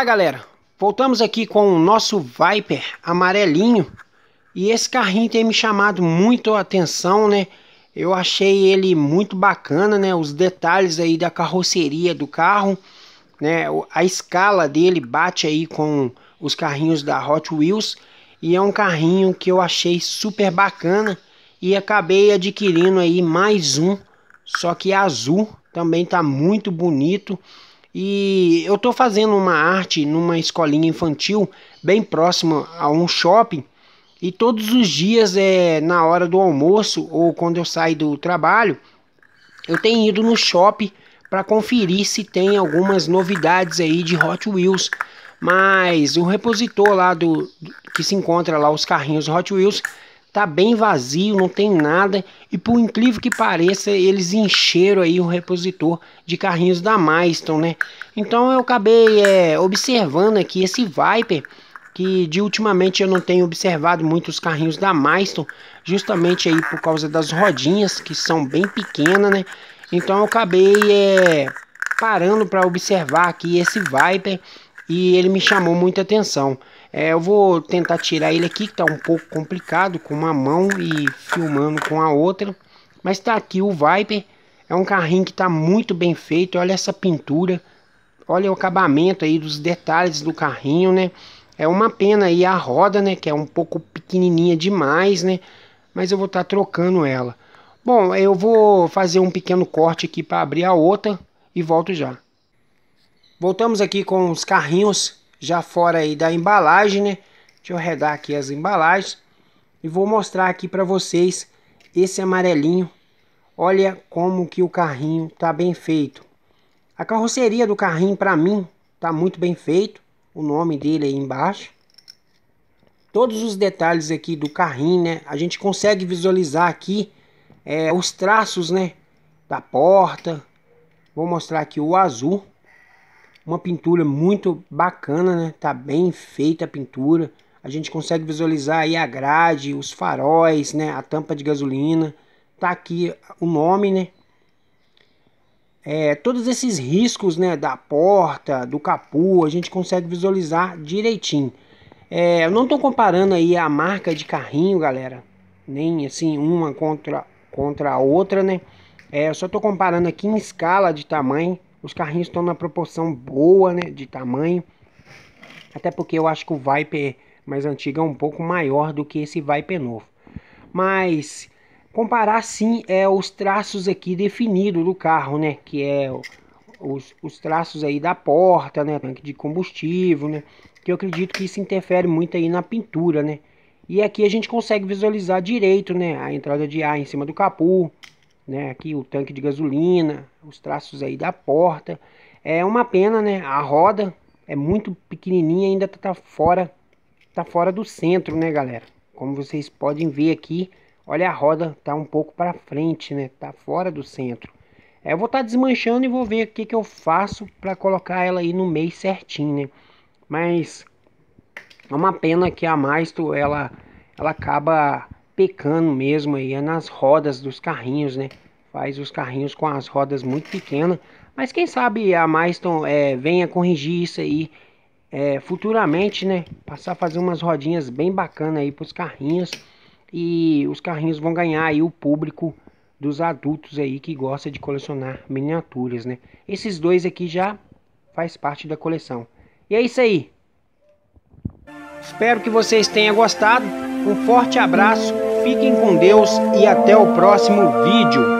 Olá galera, voltamos aqui com o nosso Viper amarelinho e esse carrinho tem me chamado muito a atenção, né? Eu achei ele muito bacana, né? Os detalhes aí da carroceria do carro, né? A escala dele bate aí com os carrinhos da Hot Wheels e é um carrinho que eu achei super bacana e acabei adquirindo aí mais um, só que azul, também tá muito bonito e eu estou fazendo uma arte numa escolinha infantil bem próxima a um shopping. E todos os dias, é, na hora do almoço ou quando eu saio do trabalho, eu tenho ido no shopping para conferir se tem algumas novidades aí de Hot Wheels. Mas o repositor lá do que se encontra lá os carrinhos Hot Wheels tá bem vazio, não tem nada. E por incrível que pareça, eles encheram aí o repositor de carrinhos da Maiston, né? Então eu acabei é, observando aqui esse Viper, que de ultimamente eu não tenho observado muitos carrinhos da Maiston, justamente aí por causa das rodinhas, que são bem pequenas, né? Então eu acabei é, parando para observar aqui esse Viper e ele me chamou muita atenção. É, eu vou tentar tirar ele aqui, que tá um pouco complicado, com uma mão e filmando com a outra. Mas tá aqui o Viper, é um carrinho que tá muito bem feito, olha essa pintura, olha o acabamento aí dos detalhes do carrinho, né? É uma pena aí a roda, né, que é um pouco pequenininha demais, né? Mas eu vou estar tá trocando ela. Bom, eu vou fazer um pequeno corte aqui para abrir a outra e volto já. Voltamos aqui com os carrinhos já fora aí da embalagem, né? Deixa eu regar aqui as embalagens e vou mostrar aqui para vocês esse amarelinho. Olha como que o carrinho tá bem feito. A carroceria do carrinho para mim tá muito bem feito. O nome dele aí embaixo. Todos os detalhes aqui do carrinho, né? A gente consegue visualizar aqui é, os traços, né? Da porta. Vou mostrar aqui o azul. Uma pintura muito bacana, né? Tá bem feita a pintura. A gente consegue visualizar aí a grade, os faróis, né? A tampa de gasolina. Tá aqui o nome, né? É, todos esses riscos né, da porta, do capô, a gente consegue visualizar direitinho. É, eu não estou comparando aí a marca de carrinho, galera, nem assim uma contra, contra a outra, né? É, eu só estou comparando aqui em escala de tamanho os carrinhos estão na proporção boa, né? De tamanho. Até porque eu acho que o Viper mais antigo é um pouco maior do que esse Viper novo. Mas comparar sim é os traços aqui definidos do carro, né? Que é os, os traços aí da porta, né? Tanque de combustível, né? Que eu acredito que isso interfere muito aí na pintura, né? E aqui a gente consegue visualizar direito, né? A entrada de ar em cima do capô, né? Aqui o tanque de gasolina, os traços aí da porta. É uma pena, né? A roda é muito pequenininha, ainda tá, tá fora, tá fora do centro, né, galera? Como vocês podem ver aqui, olha a roda tá um pouco para frente, né? Tá fora do centro. É, eu vou estar tá desmanchando e vou ver o que que eu faço para colocar ela aí no meio certinho, né? Mas é uma pena que a maestro ela ela acaba pecando mesmo aí é nas rodas dos carrinhos, né? faz os carrinhos com as rodas muito pequenas. Mas quem sabe a Maiston é, venha corrigir isso aí é, futuramente, né? Passar a fazer umas rodinhas bem bacanas aí para os carrinhos. E os carrinhos vão ganhar aí o público dos adultos aí que gosta de colecionar miniaturas, né? Esses dois aqui já faz parte da coleção. E é isso aí. Espero que vocês tenham gostado. Um forte abraço, fiquem com Deus e até o próximo vídeo.